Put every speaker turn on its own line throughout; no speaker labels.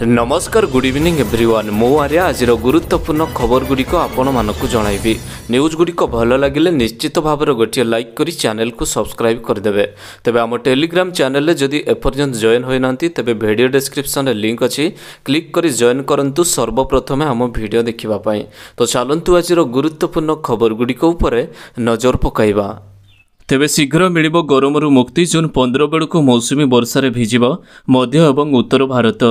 ନମସ୍କାର good evening every one ମୁଁ ଆର୍ଯ୍ୟ ଆଜିର ଗୁରୁତ୍ୱପୂର୍ଣ୍ଣ ଖବରଗୁଡ଼ିକ ଆପଣମାନଙ୍କୁ ଜଣାଇବି ନ୍ୟୁଜ୍ଗୁଡ଼ିକ ଭଲ ଲାଗିଲେ ନିଶ୍ଚିତ ଭାବରେ ଗୋଟିଏ ଲାଇକ୍ କରି ଚ୍ୟାନେଲ୍କୁ ସବସ୍କ୍ରାଇବ୍ କରିଦେବେ ତେବେ ଆମ ଟେଲିଗ୍ରାମ ଚ୍ୟାନେଲରେ ଯଦି ଏପର୍ଯ୍ୟନ୍ତ ଜଏନ୍ ହୋଇନାହାନ୍ତି ତେବେ ଭିଡ଼ିଓ ଡେସ୍କ୍ରିପ୍ସନ୍ରେ ଲିଙ୍କ୍ ଅଛି କ୍ଲିକ୍ କରି ଜଏନ୍ କରନ୍ତୁ ସର୍ବପ୍ରଥମେ ଆମ ଭିଡ଼ିଓ ଦେଖିବା ପାଇଁ ତ ଚାଲନ୍ତୁ ଆଜିର ଗୁରୁତ୍ୱପୂର୍ଣ୍ଣ ଖବରଗୁଡ଼ିକ ଉପରେ ନଜର ପକାଇବା ତେବେ ଶୀଘ୍ର ମିଳିବ ଗରମରୁ ମୁକ୍ତି ଜୁନ୍ ପନ୍ଦର ବେଳକୁ ମୌସୁମୀ ବର୍ଷାରେ ଭିଜିବ ମଧ୍ୟ ଏବଂ ଉତ୍ତର ଭାରତ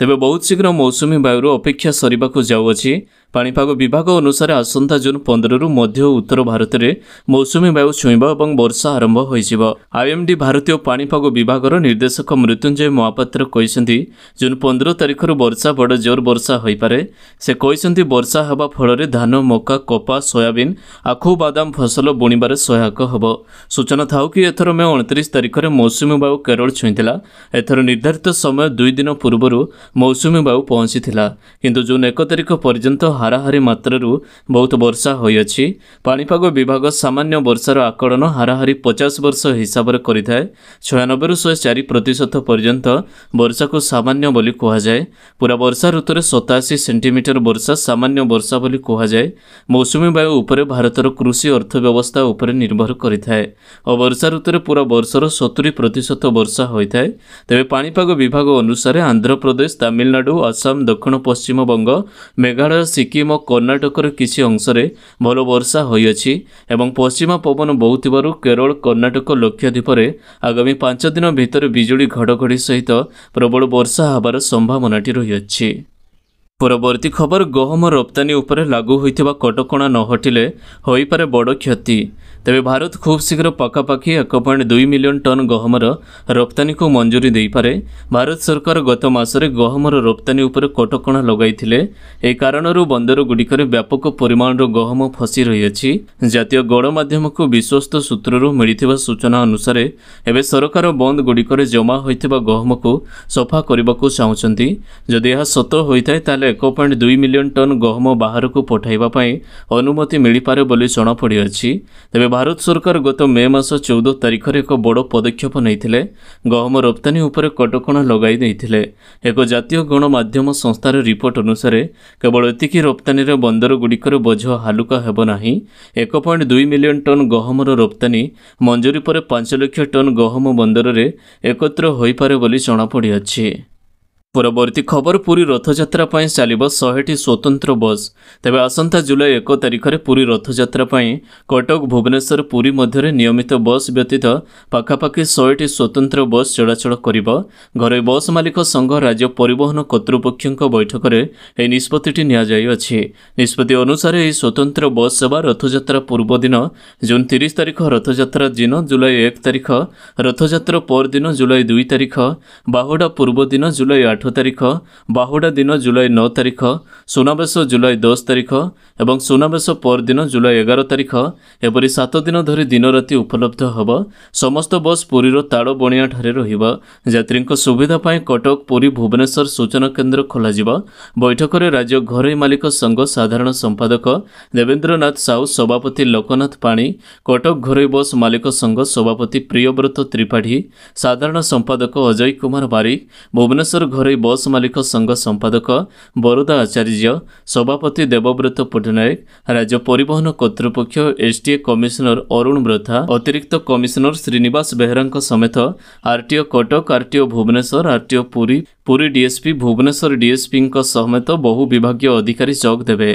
ତେବେ ବହୁତ ଶୀଘ୍ର ମୌସୁମୀ ବାୟୁରୁ ଅପେକ୍ଷା ସରିବାକୁ ଯାଉଅଛି ପାଣିପାଗ ବିଭାଗ ଅନୁସାରେ ଆସନ୍ତା ଜୁନ୍ ପନ୍ଦରରୁ ମଧ୍ୟ ଉତ୍ତର ଭାରତରେ ମୌସୁମୀ ବାୟୁ ଛୁଇଁବ ଏବଂ ବର୍ଷା ଆରମ୍ଭ ହୋଇଯିବ ଆଇଏମ୍ଡି ଭାରତୀୟ ପାଣିପାଗ ବିଭାଗର ନିର୍ଦ୍ଦେଶକ ମୃତ୍ୟୁଞ୍ଜୟ ମହାପାତ୍ର କହିଛନ୍ତି ଜୁନ୍ ପନ୍ଦର ତାରିଖରୁ ବର୍ଷା ବଡ଼ ଜୋର ବର୍ଷା ହୋଇପାରେ ସେ କହିଛନ୍ତି ବର୍ଷା ହେବା ଫଳରେ ଧାନ ମକା କପା ସୋୟାବିନ୍ ଆଖୁ ବାଦାମ ଫସଲ ବୁଣିବାରେ ସହାୟକ ହେବ ସୂଚନା ଥାଉ କି ଏଥର ମେ ଅଣତିରିଶ ତାରିଖରେ ମୌସୁମୀ ବାୟୁ କେରଳ ଛୁଇଁଥିଲା ଏଥର ନିର୍ଦ୍ଧାରିତ ସମୟ ଦୁଇ ଦିନ ପୂର୍ବରୁ ମୌସୁମୀ ବାୟୁ ପହଞ୍ଚିଥିଲା କିନ୍ତୁ ଜୁନ୍ ଏକ ତାରିଖ ପର୍ଯ୍ୟନ୍ତ ହାରାହାରି ମାତ୍ରାରୁ ବହୁତ ବର୍ଷା ହୋଇଅଛି ପାଣିପାଗ ବିଭାଗ ସାମାନ୍ୟ ବର୍ଷାର ଆକଳନ ହାରାହାରି ପଚାଶ ବର୍ଷ ହିସାବରେ କରିଥାଏ ଛୟାନବେରୁ ଶହେ ଚାରି ପ୍ରତିଶତ ପର୍ଯ୍ୟନ୍ତ ବର୍ଷାକୁ ସାମାନ୍ୟ ବୋଲି କୁହାଯାଏ ପୁରା ବର୍ଷା ଋତୁରେ ସତାଅଶୀ ସେଣ୍ଟିମିଟର ବର୍ଷା ସାମାନ୍ୟ ବର୍ଷା ବୋଲି କୁହାଯାଏ ମୌସୁମୀ ବାୟୁ ଉପରେ ଭାରତର କୃଷି ଅର୍ଥ ବ୍ୟବସ୍ଥା ଉପରେ ନିର୍ଭର କରିଥାଏ ଓ ବର୍ଷା ଋତୁରେ ପୁରା ବର୍ଷର ସତୁରି ପ୍ରତିଶତ ବର୍ଷା ହୋଇଥାଏ ତେବେ ପାଣିପାଗ ବିଭାଗ ଅନୁସାରେ ଆନ୍ଧ୍ରପ୍ରଦେଶ ତାମିଲନାଡ଼ୁ ଆସାମ ଦକ୍ଷିଣ ପଶ୍ଚିମବଙ୍ଗ ମେଘାଳୟ ସିକିମ୍ ଓ କର୍ଣ୍ଣାଟକର କିଛି ଅଂଶରେ ଭଲ ବର୍ଷା ହୋଇଅଛି ଏବଂ ପଶ୍ଚିମ ପବନ ବହୁଥିବାରୁ କେରଳ କର୍ଣ୍ଣାଟକ ଲକ୍ଷାଦ୍ୱୀପରେ ଆଗାମୀ ପାଞ୍ଚ ଦିନ ଭିତରେ ବିଜୁଳି ଘଡ଼ଘଡ଼ି ସହିତ ପ୍ରବଳ ବର୍ଷା ହେବାର ସମ୍ଭାବନାଟି ରହିଅଛି ପରବର୍ତ୍ତୀ ଖବର ଗହମ ରପ୍ତାନୀ ଉପରେ ଲାଗୁ ହୋଇଥିବା କଟକଣା ନ ହଟିଲେ ହୋଇପାରେ ବଡ଼ କ୍ଷତି ତେବେ ଭାରତ ଖୁବ୍ ଶୀଘ୍ର ପାଖାପାଖି ଏକ ପଏଣ୍ଟ ଦୁଇ ମିଲିୟନ୍ ଟନ୍ ଗହମର ରପ୍ତାନୀକୁ ମଞ୍ଜୁରୀ ଦେଇପାରେ ଭାରତ ସରକାର ଗତ ମାସରେ ଗହମର ରପ୍ତାନୀ ଉପରେ କଟକଣା ଲଗାଇଥିଲେ ଏହି କାରଣରୁ ବନ୍ଦରଗୁଡ଼ିକରେ ବ୍ୟାପକ ପରିମାଣର ଗହମ ଫସି ରହିଅଛି ଜାତୀୟ ଗଣମାଧ୍ୟମକୁ ବିଶ୍ୱସ୍ତ ସୂତ୍ରରୁ ମିଳିଥିବା ସୂଚନା ଅନୁସାରେ ଏବେ ସରକାର ବନ୍ଦଗୁଡ଼ିକରେ ଜମା ହୋଇଥିବା ଗହମକୁ ସଫା କରିବାକୁ ଚାହୁଁଛନ୍ତି ଯଦି ଏହା ସତ ହୋଇଥାଏ ତାହେଲେ ଏକ ପଏଣ୍ଟ ଦୁଇ ମିଲିୟନ୍ ଟନ୍ ଗହମ ବାହାରକୁ ପଠାଇବା ପାଇଁ ଅନୁମତି ମିଳିପାରେ ବୋଲି ଜଣାପଡ଼ିଅଛି ତେବେ ଭାରତ ସରକାର ଗତ ମେ ମାସ ଚଉଦ ତାରିଖରେ ଏକ ବଡ଼ ପଦକ୍ଷେପ ନେଇଥିଲେ ଗହମ ରପ୍ତାନୀ ଉପରେ କଟକଣା ଲଗାଇ ଦେଇଥିଲେ ଏକ ଜାତୀୟ ଗଣମାଧ୍ୟମ ସଂସ୍ଥାର ରିପୋର୍ଟ ଅନୁସାରେ କେବଳ ଏତିକି ରପ୍ତାନୀରେ ବନ୍ଦରଗୁଡ଼ିକର ବୋଝ ହାଲୁକା ହେବ ନାହିଁ ଏକ ପଏଣ୍ଟ ଦୁଇ ମିଲିୟନ୍ ଟନ୍ ଗହମର ରପ୍ତାନୀ ମଞ୍ଜୁରୀ ପରେ ପାଞ୍ଚ ଲକ୍ଷ ଟନ୍ ଗହମ ବନ୍ଦରରେ ଏକତ୍ର ହୋଇପାରେ ବୋଲି ଜଣାପଡ଼ିଅଛି পরবর্তী খবর পুরী রথযাত্রা পাই চালিব শহেটি স্বতন্ত্র বস তবে আসন্তা জুলাই এক তারিখে পুরী রথযাত্রা পাই কটক ভুবনেশ্বর পুরী মধ্যে নিয়মিত বস ব্যতীত পাখাপাখি শহেটি স্বতন্ত্র বস চলাচল করব ঘরোই বস মালিক সংঘ রাজ্য পরিবহন কর্তৃপক্ষଙ୍କ বৈঠকରେ ଏହି ନିଷ୍ପତ୍ତିଟି ନିଆଯାଇଅଛି ନିଷ୍ପତ୍ତି ଅନୁସାରେ ଏହି ସ୍ୱତନ୍ତ୍ର ବସ୍ ସେବା ରଥଯାତ୍ରା ପୂର୍ବଦିନ ଜୁନ୍ ତିରିଶ ତାରିଖ ରଥଯାତ୍ରା ଦିନ ଜୁଲାଇ ଏକ ତାରିଖ ରଥଯାତ୍ରା ପରଦିନ ଜୁଲାଇ ଦୁଇ ତାରିଖ ବାହୁଡ଼ା ପୂର୍ବଦିନ ଜୁଲାଇ ଆଠ ଆଠ ତାରିଖ ବାହୁଡ଼ା ଦିନ ଜୁଲାଇ ନଅ ତାରିଖ ସୁନାବେଶ ଜୁଲାଇ ଦଶ ତାରିଖ ଏବଂ ସୁନାବେଶ ପରଦିନ ଜୁଲାଇ ଏଗାର ତାରିଖ ଏପରି ସାତ ଦିନ ଧରି ଦିନରାତି ଉପଲବ୍ଧ ହେବ ସମସ୍ତ ବସ୍ ପୁରୀର ତାଳବଣିଆଠାରେ ରହିବ ଯାତ୍ରୀଙ୍କ ସୁବିଧା ପାଇଁ କଟକ ପୁରୀ ଭୁବନେଶ୍ୱର ସୂଚନା କେନ୍ଦ୍ର ଖୋଲାଯିବ ବୈଠକରେ ରାଜ୍ୟ ଘରୋଇ ମାଲିକ ସଂଘ ସାଧାରଣ ସମ୍ପାଦକ ଦେବେନ୍ଦ୍ରନାଥ ସାହୁ ସଭାପତି ଲୋକନାଥ ପାଣି କଟକ ଘରୋଇ ବସ୍ ମାଲିକ ସଂଘ ସଭାପତି ପ୍ରିୟବ୍ରତ ତ୍ରିପାଠୀ ସାଧାରଣ ସମ୍ପାଦକ ଅଜୟ କୁମାର ବାରିକ ଭୁବନେଶ୍ୱର ଘରୋଇ ଘରୋଇ ବସ୍ ମାଲିକ ସଂଘ ସମ୍ପାଦକ ବରୁଦା ଆଚାର୍ଯ୍ୟ ସଭାପତି ଦେବବ୍ରତ ପଟ୍ଟନାୟକ ରାଜ୍ୟ ପରିବହନ କର୍ତ୍ତୃପକ୍ଷ ଏସ୍ଟିଏ କମିଶନର ଅରୁଣ ବ୍ରଥା ଅତିରିକ୍ତ କମିଶନର ଶ୍ରୀନିବାସ ବେହେରାଙ୍କ ସମେତ RTO Cuttack RTO Bhubaneswar RTO Puri Puri DSP Bhubaneswar ଡିଏସ୍ପିଙ୍କ ସମେତ ବହୁ ବିଭାଗୀୟ ଅଧିକାରୀ ଯୋଗ ଦେବେ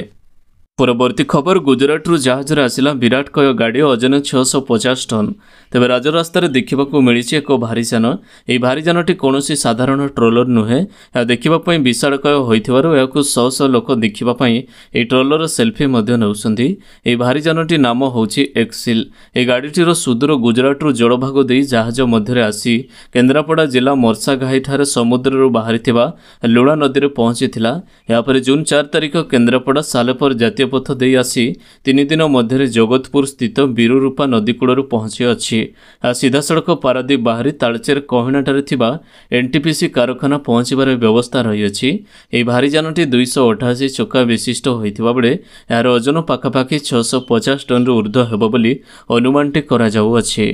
পরবর্তী খবর গুজরাটরু জাহাজরে আসিলা বিরাট কয় গাড়ি ওজন ছশো পচাশ টন তবে রাজরাস্তায় দেখা মিছে এক ভারী যান এই ভারী যানটি কৌশি সাধারণ ট্রোলর নুহে দেখা বিশাড়কয় হয়ে এখন শহ শহ লোক দেখা এই ট্রোলর সেলফি নেওছেন এই ভারী যানটি নাম হচ্ছে এক্সিল এই গাড়িটির সুদূর গুজরাটরু জলভাগ দিয়ে জাহাজ মধ্যে আসি কেন্দ্রাপড়া জেলা মর্ষাঘাই ঠার সমুদ্রর বাহারি লুড়া নদীরে পৌঁছি এরপরে জুন চার তারিখ কেন্দ্রাপড়া সালেপর জাতীয় ରାଜପଥ ଦେଇ ଆସି ତିନି ଦିନ ମଧ୍ୟରେ ଜଗତପୁର ସ୍ଥିତ ବୀରରୂପା ନଦୀକୂଳରୁ ପହଞ୍ଚିଅଛି ଏହା ସିଧାସଳଖ ପାରାଦୀପ ବାହାରି ତାଳଚେର କହିଣାଠାରେ ଥିବା ଏନ୍ଟିପିସି କାରଖାନା ପହଞ୍ଚିବାର ବ୍ୟବସ୍ଥା ରହିଅଛି ଏହି ଭାରିଯାନଟି ଦୁଇଶହ ଅଠାଅଶୀ ଚକା ବିଶିଷ୍ଟ ହୋଇଥିବାବେଳେ ଏହାର ଓଜନ ପାଖାପାଖି ଛଅଶହ ପଚାଶ ଟନ୍ରୁ ଉର୍ଦ୍ଧ୍ୱ ହେବ ବୋଲି ଅନୁମାନଟି କରାଯାଉଅଛି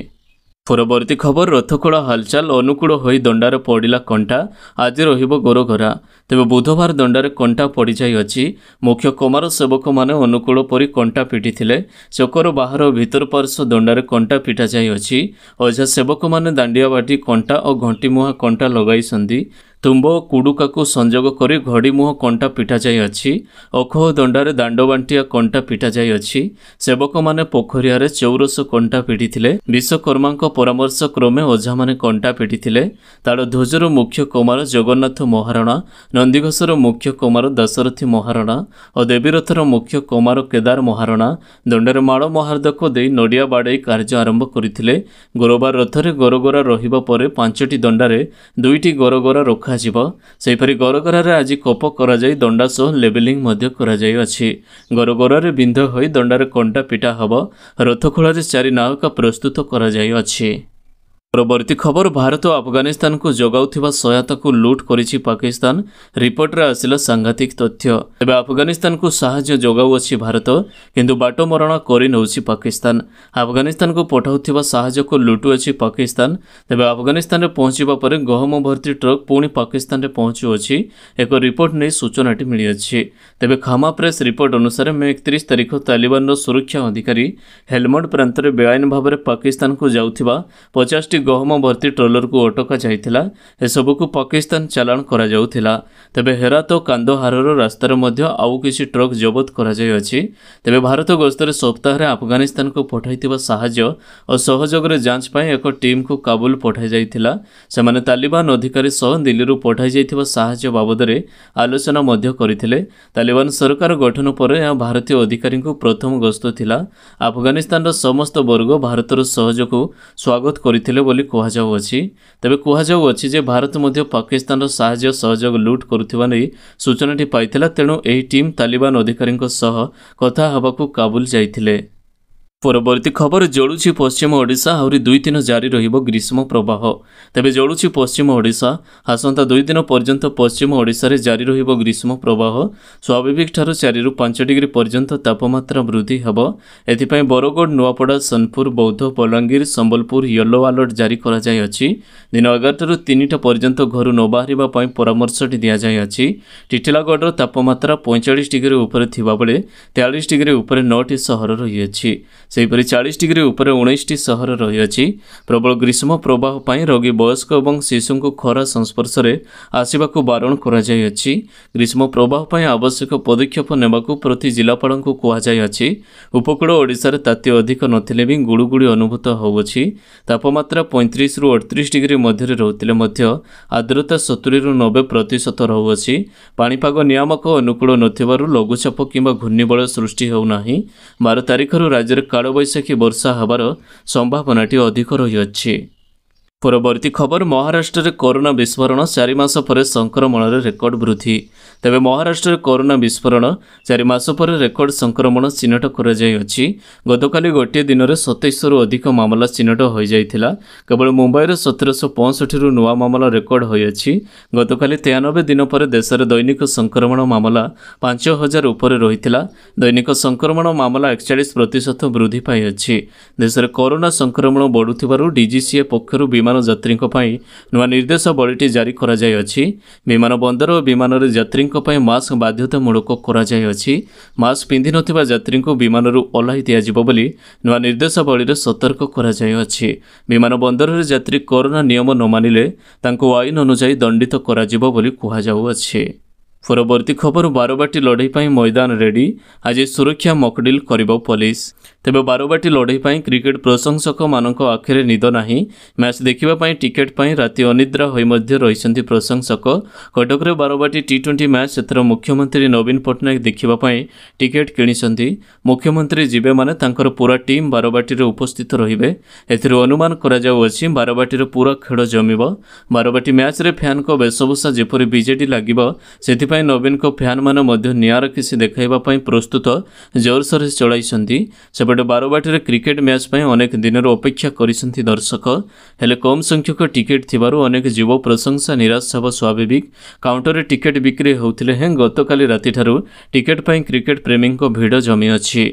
ପରବର୍ତ୍ତୀ ଖବର ରଥକୋଳ ହାଲଚାଲ ଅନୁକୂଳ ହୋଇ ଦଣ୍ଡାରେ ପଡ଼ିଲା କଣ୍ଟା ଆଜି ରହିବ ଗୋରଘରା ତେବେ ବୁଧବାର ଦଣ୍ଡାରେ କଣ୍ଟା ପଡ଼ିଯାଇଅଛି ମୁଖ୍ୟ କୁମାର ସେବକମାନେ ଅନୁକୂଳ ପରି କଣ୍ଟା ପିଟିଥିଲେ ଚକର ବାହାର ଓ ଭିତର ପାର୍ଶ୍ୱ ଦଣ୍ଡାରେ କଣ୍ଟା ପିଟାଯାଇଅଛି ଅଝା ସେବକମାନେ ଦାଣ୍ଡିଆ ବାଟି କଣ୍ଟା ଓ ଘଣ୍ଟିମୁହାଁ କଣ୍ଟା ଲଗାଇଛନ୍ତି ତୁମ୍ବ ଓ କୁଡ଼ୁକାକୁ ସଂଯୋଗ କରି ଘଡ଼ି ମୁହଁ କଣ୍ଟା ପିଠାଯାଇଅଛି ଅଖ ଓ ଦାଣ୍ଡ ବାଣ୍ଟିଆ କଣ୍ଟା ପିଠାଯାଇଅଛି ସେବକମାନେ ପୋଖରିଆରେ ଚୌରସ କଣ୍ଟା ପିଟିଥିଲେ ବିଶ୍ୱକର୍ମାଙ୍କ ପରାମର୍ଶ କ୍ରମେ ଓଝାମାନେ କଣ୍ଟା ପିଟିଥିଲେ ଧ୍ୱଜର ମୁଖ୍ୟ କୁମାର ଜଗନ୍ନାଥ ମହାରଣା ନନ୍ଦିଘୋଷର ମୁଖ୍ୟ କୁମାର ଦଶରଥୀ ମହାରଣା ଓ ଦେବୀରଥର ମୁଖ୍ୟ କୁମାର କେଦାର ମହାରଣା ଦଣ୍ଡରେ ମାଳ ମହାର୍ଦକ ଦେଇ ନଡ଼ିଆ ବାଡ଼େଇ କାର୍ଯ୍ୟ ଆରମ୍ଭ କରିଥିଲେ ଗୁରୁବାର ରଥରେ ଗୋରଗୋରା ରହିବା ପରେ ପାଞ୍ଚଟି ଦଣ୍ଡାରେ ଦୁଇଟି ଗୋରଗୋରା ରଖା ରଖାଯିବ ସେହିପରି ଗରଗରାରେ ଆଜି କୋପ କରାଯାଇ ଦଣ୍ଡା ସହ ଲେବେଲିଂ ମଧ୍ୟ କରାଯାଇଅଛି ଗରଗରାରେ ବିନ୍ଧ ହୋଇ ଦଣ୍ଡାରେ କଣ୍ଟା ପିଟା ହେବ ରଥଖୋଳାରେ ଚାରି ନାୟକ ପ୍ରସ୍ତୁତ କରାଯାଇଅଛି ପରବର୍ତ୍ତୀ ଖବର ଭାରତ ଆଫଗାନିସ୍ତାନକୁ ଯୋଗାଉଥିବା ସହାୟତାକୁ ଲୁଟ୍ କରିଛି ପାକିସ୍ତାନ ରିପୋର୍ଟରେ ଆସିଲା ସାଂଘାତିକ ତଥ୍ୟ ତେବେ ଆଫଗାନିସ୍ତାନକୁ ସାହାଯ୍ୟ ଯୋଗାଉଅଛି ଭାରତ କିନ୍ତୁ ବାଟମରଣା କରିନେଉଛି ପାକିସ୍ତାନ ଆଫଗାନିସ୍ତାନକୁ ପଠାଉଥିବା ସାହାଯ୍ୟକୁ ଲୁଟୁଅଛି ପାକିସ୍ତାନ ତେବେ ଆଫଗାନିସ୍ତାନରେ ପହଞ୍ଚିବା ପରେ ଗହମ ଭର୍ତ୍ତି ଟ୍ରକ୍ ପୁଣି ପାକିସ୍ତାନରେ ପହଞ୍ଚୁଅଛି ଏକ ରିପୋର୍ଟ ନେଇ ସୂଚନାଟି ମିଳିଅଛି ତେବେ ଖାମା ପ୍ରେସ୍ ରିପୋର୍ଟ ଅନୁସାରେ ମେ ଏକତିରିଶ ତାରିଖ ତାଲିବାନର ସୁରକ୍ଷା ଅଧିକାରୀ ହେଲମଣ୍ଡ ପ୍ରାନ୍ତରେ ବେଆଇନ ଭାବରେ ପାକିସ୍ତାନକୁ ଯାଉଥିବା ପଚାଶଟି ଗହମବର୍ତ୍ତୀ ଟ୍ରଲରକୁ ଅଟକାଯାଇଥିଲା ଏସବୁକୁ ପାକିସ୍ତାନ ଚାଲାଣ କରାଯାଉଥିଲା ତେବେ ହେରାତ ଓ କାନ୍ଦହାରର ରାସ୍ତାରେ ମଧ୍ୟ ଆଉ କିଛି ଟ୍ରକ୍ ଜବତ କରାଯାଇଅଛି ତେବେ ଭାରତ ଗସ୍ତରେ ସପ୍ତାହରେ ଆଫଗାନିସ୍ତାନକୁ ପଠାଇଥିବା ସାହାଯ୍ୟ ଓ ସହଯୋଗରେ ଯାଞ୍ଚ ପାଇଁ ଏକ ଟିମ୍କୁ କାବୁଲ ପଠାଯାଇଥିଲା ସେମାନେ ତାଲିବାନ ଅଧିକାରୀ ସହ ଦିଲ୍ଲୀରୁ ପଠାଯାଇଥିବା ସାହାଯ୍ୟ ବାବଦରେ ଆଲୋଚନା ମଧ୍ୟ କରିଥିଲେ ତାଲିବାନ ସରକାର ଗଠନ ପରେ ଏହା ଭାରତୀୟ ଅଧିକାରୀଙ୍କୁ ପ୍ରଥମ ଗସ୍ତ ଥିଲା ଆଫଗାନିସ୍ତାନର ସମସ୍ତ ବର୍ଗ ଭାରତର ସହଯୋଗକୁ ସ୍ୱାଗତ କରିଥିଲେ ବୋଲି କୁହାଯାଉଅଛି ତେବେ କୁହାଯାଉଅଛି ଯେ ଭାରତ ମଧ୍ୟ ପାକିସ୍ତାନର ସାହାଯ୍ୟ ସହଯୋଗ ଲୁଟ୍ କରୁଥିବା ନେଇ ସୂଚନାଟି ପାଇଥିଲା ତେଣୁ ଏହି ଟିମ୍ ତାଲିବାନ ଅଧିକାରୀଙ୍କ ସହ କଥା ହେବାକୁ କାବୁଲ ଯାଇଥିଲେ ପରବର୍ତ୍ତୀ ଖବର ଜଳୁଛି ପଶ୍ଚିମ ଓଡ଼ିଶା ଆହୁରି ଦୁଇ ଦିନ ଜାରି ରହିବ ଗ୍ରୀଷ୍ମ ପ୍ରବାହ ତେବେ ଜଳୁଛି ପଶ୍ଚିମ ଓଡ଼ିଶା ଆସନ୍ତା ଦୁଇ ଦିନ ପର୍ଯ୍ୟନ୍ତ ପଶ୍ଚିମ ଓଡ଼ିଶାରେ ଜାରି ରହିବ ଗ୍ରୀଷ୍ମ ପ୍ରବାହ ସ୍ୱାଭାବିକ ଠାରୁ ଚାରିରୁ ପାଞ୍ଚ ଡିଗ୍ରୀ ପର୍ଯ୍ୟନ୍ତ ତାପମାତ୍ରା ବୃଦ୍ଧି ହେବ ଏଥିପାଇଁ ବରଗଡ଼ ନୂଆପଡ଼ା ସୋନପୁର ବୌଦ୍ଧ ବଲାଙ୍ଗୀର ସମ୍ବଲପୁର ୟେଲୋ ଆଲର୍ଟ ଜାରି କରାଯାଇଅଛି ଦିନ ଏଗାରଟାରୁ ତିନିଟା ପର୍ଯ୍ୟନ୍ତ ଘରୁ ନ ବାହାରିବା ପାଇଁ ପରାମର୍ଶଟି ଦିଆଯାଇଅଛି ଟିଟିଲାଗଡ଼ର ତାପମାତ୍ରା ପଇଁଚାଳିଶ ଡିଗ୍ରୀ ଉପରେ ଥିବାବେଳେ ତେୟାଳିଶ ଡିଗ୍ରୀ ଉପରେ ନଅଟି ସହର ରହିଅଛି ସେହିପରି ଚାଳିଶ ଡିଗ୍ରୀ ଉପରେ ଉଣେଇଶଟି ସହର ରହିଅଛି ପ୍ରବଳ ଗ୍ରୀଷ୍ମ ପ୍ରବାହ ପାଇଁ ରୋଗୀ ବୟସ୍କ ଏବଂ ଶିଶୁଙ୍କୁ ଖରା ସଂସ୍ପର୍ଶରେ ଆସିବାକୁ ବାରଣ କରାଯାଇଅଛି ଗ୍ରୀଷ୍ମ ପ୍ରବାହ ପାଇଁ ଆବଶ୍ୟକ ପଦକ୍ଷେପ ନେବାକୁ ପ୍ରତି ଜିଲ୍ଲାପାଳଙ୍କୁ କୁହାଯାଇଅଛି ଉପକୂଳ ଓଡ଼ିଶାରେ ତାତି ଅଧିକ ନଥିଲେ ବି ଗୁଳୁଗୁଳି ଅନୁଭୂତ ହେଉଅଛି ତାପମାତ୍ରା ପଇଁତିରିଶରୁ ଅଠତିରିଶ ଡିଗ୍ରୀ ମଧ୍ୟରେ ରହୁଥିଲେ ମଧ୍ୟ ଆର୍ଦ୍ରତା ସତୁରିରୁ ନବେ ପ୍ରତିଶତ ରହୁଅଛି ପାଣିପାଗ ନିୟାମକ ଅନୁକୂଳ ନଥିବାରୁ ଲଘୁଚାପ କିମ୍ବା ଘୂର୍ଣ୍ଣିବଳୟ ସୃଷ୍ଟି ହେଉନାହିଁ ବାର ତାରିଖରୁ ରାଜ୍ୟରେ କାଳବୈଶାଖୀ ବର୍ଷା ହେବାର ସମ୍ଭାବନାଟି ଅଧିକ ରହିଅଛି ପରବର୍ତ୍ତୀ ଖବର ମହାରାଷ୍ଟ୍ରରେ କରୋନା ବିସ୍ଫୋରଣ ଚାରି ମାସ ପରେ ସଂକ୍ରମଣରେ ରେକର୍ଡ ବୃଦ୍ଧି ତେବେ ମହାରାଷ୍ଟ୍ରରେ କରୋନା ବିସ୍ଫୋରଣ ଚାରି ମାସ ପରେ ରେକର୍ଡ ସଂକ୍ରମଣ ଚିହ୍ନଟ କରାଯାଇଅଛି ଗତକାଲି ଗୋଟିଏ ଦିନରେ ସତେଇଶରୁ ଅଧିକ ମାମଲା ଚିହ୍ନଟ ହୋଇଯାଇଥିଲା କେବଳ ମୁମ୍ବାଇରେ ସତରଶହ ପଞ୍ଚଷଠିରୁ ନୂଆ ମାମଲା ରେକର୍ଡ ହୋଇଅଛି ଗତକାଲି ତେୟାନବେ ଦିନ ପରେ ଦେଶରେ ଦୈନିକ ସଂକ୍ରମଣ ମାମଲା ପାଞ୍ଚ ହଜାର ଉପରେ ରହିଥିଲା ଦୈନିକ ସଂକ୍ରମଣ ମାମଲା ଏକଚାଳିଶ ପ୍ରତିଶତ ବୃଦ୍ଧି ପାଇଅଛି ଦେଶରେ କରୋନା ସଂକ୍ରମଣ ବଢ଼ୁଥିବାରୁ ଡିଜିସିଏ ପକ୍ଷରୁ ବିମାନ ବିମାନ ଯାତ୍ରୀଙ୍କ ପାଇଁ ନୂଆ ନିର୍ଦ୍ଦେଶାବଳୀଟି ଜାରି କରାଯାଇଅଛି ବିମାନ ବନ୍ଦର ଓ ବିମାନରେ ଯାତ୍ରୀଙ୍କ ପାଇଁ ମାସ୍କ ବାଧ୍ୟତାମୂଳକ କରାଯାଇଅଛି ମାସ୍କ ପିନ୍ଧିନଥିବା ଯାତ୍ରୀଙ୍କୁ ବିମାନରୁ ଓହ୍ଲାଇ ଦିଆଯିବ ବୋଲି ନୂଆ ନିର୍ଦ୍ଦେଶାବଳୀରେ ସତର୍କ କରାଯାଇଅଛି ବିମାନ ବନ୍ଦରରେ ଯାତ୍ରୀ କରୋନା ନିୟମ ନ ମାନିଲେ ତାଙ୍କୁ ଆଇନ ଅନୁଯାୟୀ ଦଣ୍ଡିତ କରାଯିବ ବୋଲି କୁହାଯାଉଅଛି ପରବର୍ତ୍ତୀ ଖବର ବାରବାଟୀ ଲଢ଼େଇ ପାଇଁ ମଇଦାନ ରେଡି ଆଜି ସୁରକ୍ଷା ମକଡିଲ୍ କରିବ ପୋଲିସ ତେବେ ବାରବାଟୀ ଲଢ଼େଇ ପାଇଁ କ୍ରିକେଟ୍ ପ୍ରଶଂସକମାନଙ୍କ ଆଖିରେ ନିଦ ନାହିଁ ମ୍ୟାଚ୍ ଦେଖିବା ପାଇଁ ଟିକେଟ୍ ପାଇଁ ରାତି ଅନିଦ୍ରା ହୋଇ ମଧ୍ୟ ରହିଛନ୍ତି ପ୍ରଶଂସକ କଟକରେ ବାରବାଟୀ ଟି ଟ୍ୱେଣ୍ଟି ମ୍ୟାଚ୍ ଏଥର ମୁଖ୍ୟମନ୍ତ୍ରୀ ନବୀନ ପଟ୍ଟନାୟକ ଦେଖିବା ପାଇଁ ଟିକେଟ୍ କିଣିଛନ୍ତି ମୁଖ୍ୟମନ୍ତ୍ରୀ ଯିବେ ମାନେ ତାଙ୍କର ପୁରା ଟିମ୍ ବାରବାଟୀରେ ଉପସ୍ଥିତ ରହିବେ ଏଥିରୁ ଅନୁମାନ କରାଯାଉଅଛି ବାରବାଟୀର ପୁରା ଖେଳ ଜମିବ ବାରବାଟୀ ମ୍ୟାଚ୍ରେ ଫ୍ୟାନ୍ଙ୍କ ବେଶଭୂଷା ଯେପରି ବିଜେଡି ଲାଗିବ ସେଥିପାଇଁ ସେଥିପାଇଁ ନବୀନଙ୍କ ଫ୍ୟାନ୍ମାନେ ମଧ୍ୟ ନିଆଁର କିଛି ଦେଖାଇବା ପାଇଁ ପ୍ରସ୍ତୁତ ଜୋରସୋରରେ ଚଳାଇଛନ୍ତି ସେପଟେ ବାରବାଟୀରେ କ୍ରିକେଟ୍ ମ୍ୟାଚ୍ ପାଇଁ ଅନେକ ଦିନରୁ ଅପେକ୍ଷା କରିଛନ୍ତି ଦର୍ଶକ ହେଲେ କମ୍ ସଂଖ୍ୟକ ଟିକେଟ୍ ଥିବାରୁ ଅନେକ ଯୁବ ପ୍ରଶଂସା ନିରାଶ ହେବା ସ୍ୱାଭାବିକ କାଉଣ୍ଟରରେ ଟିକେଟ୍ ବିକ୍ରି ହେଉଥିଲେ ହେଁ ଗତକାଲି ରାତିଠାରୁ ଟିକେଟ୍ ପାଇଁ କ୍ରିକେଟ୍ ପ୍ରେମୀଙ୍କ ଭିଡ଼ ଜମିଅଛି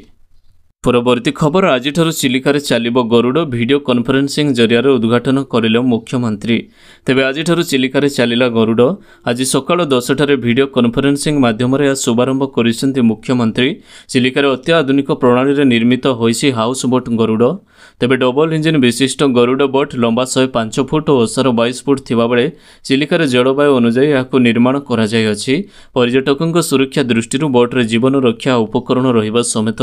ପରବର୍ତ୍ତୀ ଖବର ଆଜିଠାରୁ ଚିଲିକାରେ ଚାଲିବ ଗରୁଡ଼ ଭିଡ଼ିଓ କନଫରେନ୍ସିଂ ଜରିଆରେ ଉଦ୍ଘାଟନ କରିଲେ ମୁଖ୍ୟମନ୍ତ୍ରୀ ତେବେ ଆଜିଠାରୁ ଚିଲିକାରେ ଚାଲିଲା ଗରୁଡ଼ ଆଜି ସକାଳ ଦଶଟାରେ ଭିଡ଼ିଓ କନଫରେନ୍ସିଂ ମାଧ୍ୟମରେ ଏହା ଶୁଭାରମ୍ଭ କରିଛନ୍ତି ମୁଖ୍ୟମନ୍ତ୍ରୀ ଚିଲିକାରେ ଅତ୍ୟାଧୁନିକ ପ୍ରଣାଳୀରେ ନିର୍ମିତ ହୋଇଛି ହାଉସ୍ ବୋଟ୍ ଗରୁଡ଼ ତେବେ ଡବଲ୍ ଇଞ୍ଜିନ୍ ବିଶିଷ୍ଟ ଗରୁଡ଼ ବୋଟ୍ ଲମ୍ବା ଶହେ ପାଞ୍ଚ ଫୁଟ୍ ଓ ଓସାର ବାଇଶ ଫୁଟ୍ ଥିବାବେଳେ ଚିଲିକାରେ ଜଳବାୟୁ ଅନୁଯାୟୀ ଏହାକୁ ନିର୍ମାଣ କରାଯାଇଅଛି ପର୍ଯ୍ୟଟକଙ୍କ ସୁରକ୍ଷା ଦୃଷ୍ଟିରୁ ବୋଟ୍ରେ ଜୀବନ ରକ୍ଷା ଉପକରଣ ରହିବା ସମେତ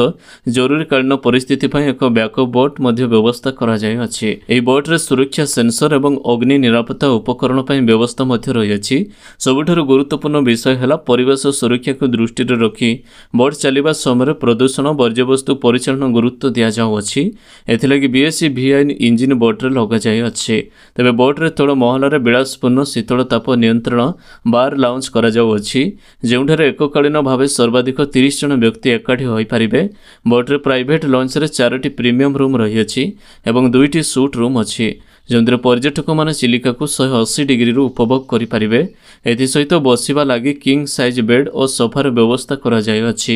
ଜରୁରୀ ଜରୁରୀକାଳୀନ ପରିସ୍ଥିତି ପାଇଁ ଏକ ବ୍ୟାକଅପ୍ ବୋଟ୍ ମଧ୍ୟ ବ୍ୟବସ୍ଥା କରାଯାଇଅଛି ଏହି ବୋଟ୍ରେ ସୁରକ୍ଷା ସେନ୍ସର ଏବଂ ଅଗ୍ନି ନିରାପତ୍ତା ଉପକରଣ ପାଇଁ ବ୍ୟବସ୍ଥା ମଧ୍ୟ ରହିଅଛି ସବୁଠାରୁ ଗୁରୁତ୍ୱପୂର୍ଣ୍ଣ ବିଷୟ ହେଲା ପରିବେଶ ସୁରକ୍ଷାକୁ ଦୃଷ୍ଟିରେ ରଖି ବୋଟ୍ ଚାଲିବା ସମୟରେ ପ୍ରଦୂଷଣ ବର୍ଜ୍ୟବସ୍ତୁ ପରିଚାଳନା ଗୁରୁତ୍ୱ ଦିଆଯାଉଅଛି ଏଥିଲାଗି ବିଏସ୍ସି ଭିଆଇନ୍ ଇଞ୍ଜିନ୍ ବୋଟ୍ରେ ଲଗାଯାଇଅଛି ତେବେ ବୋଟ୍ରେ ତଳ ମହଲାରେ ବିଳାସପୂର୍ଣ୍ଣ ଶୀତଳ ତାପ ନିୟନ୍ତ୍ରଣ ବାର୍ ଲାଉଞ୍ଚ କରାଯାଉଅଛି ଯେଉଁଠାରେ ଏକକାଳୀନ ଭାବେ ସର୍ବାଧିକ ତିରିଶ ଜଣ ବ୍ୟକ୍ତି ଏକାଠି ହୋଇପାରିବେ ବୋଟ୍ରେ ପ୍ରାୟ ପ୍ରାଇଭେଟ୍ ଲଞ୍ଚରେ ଚାରୋଟି ପ୍ରିମିୟମ୍ ରୁମ୍ ରହିଅଛି ଏବଂ ଦୁଇଟି ସୁଟ୍ ରୁମ୍ ଅଛି ଯେଉଁଥିରେ ପର୍ଯ୍ୟଟକମାନେ ଚିଲିକାକୁ ଶହେ ଅଶୀ ଡିଗ୍ରୀରୁ ଉପଭୋଗ କରିପାରିବେ ଏଥିସହିତ ବସିବା ଲାଗି କିଙ୍ଗ୍ ସାଇଜ୍ ବେଡ୍ ଓ ସୋଫାର ବ୍ୟବସ୍ଥା କରାଯାଇଅଛି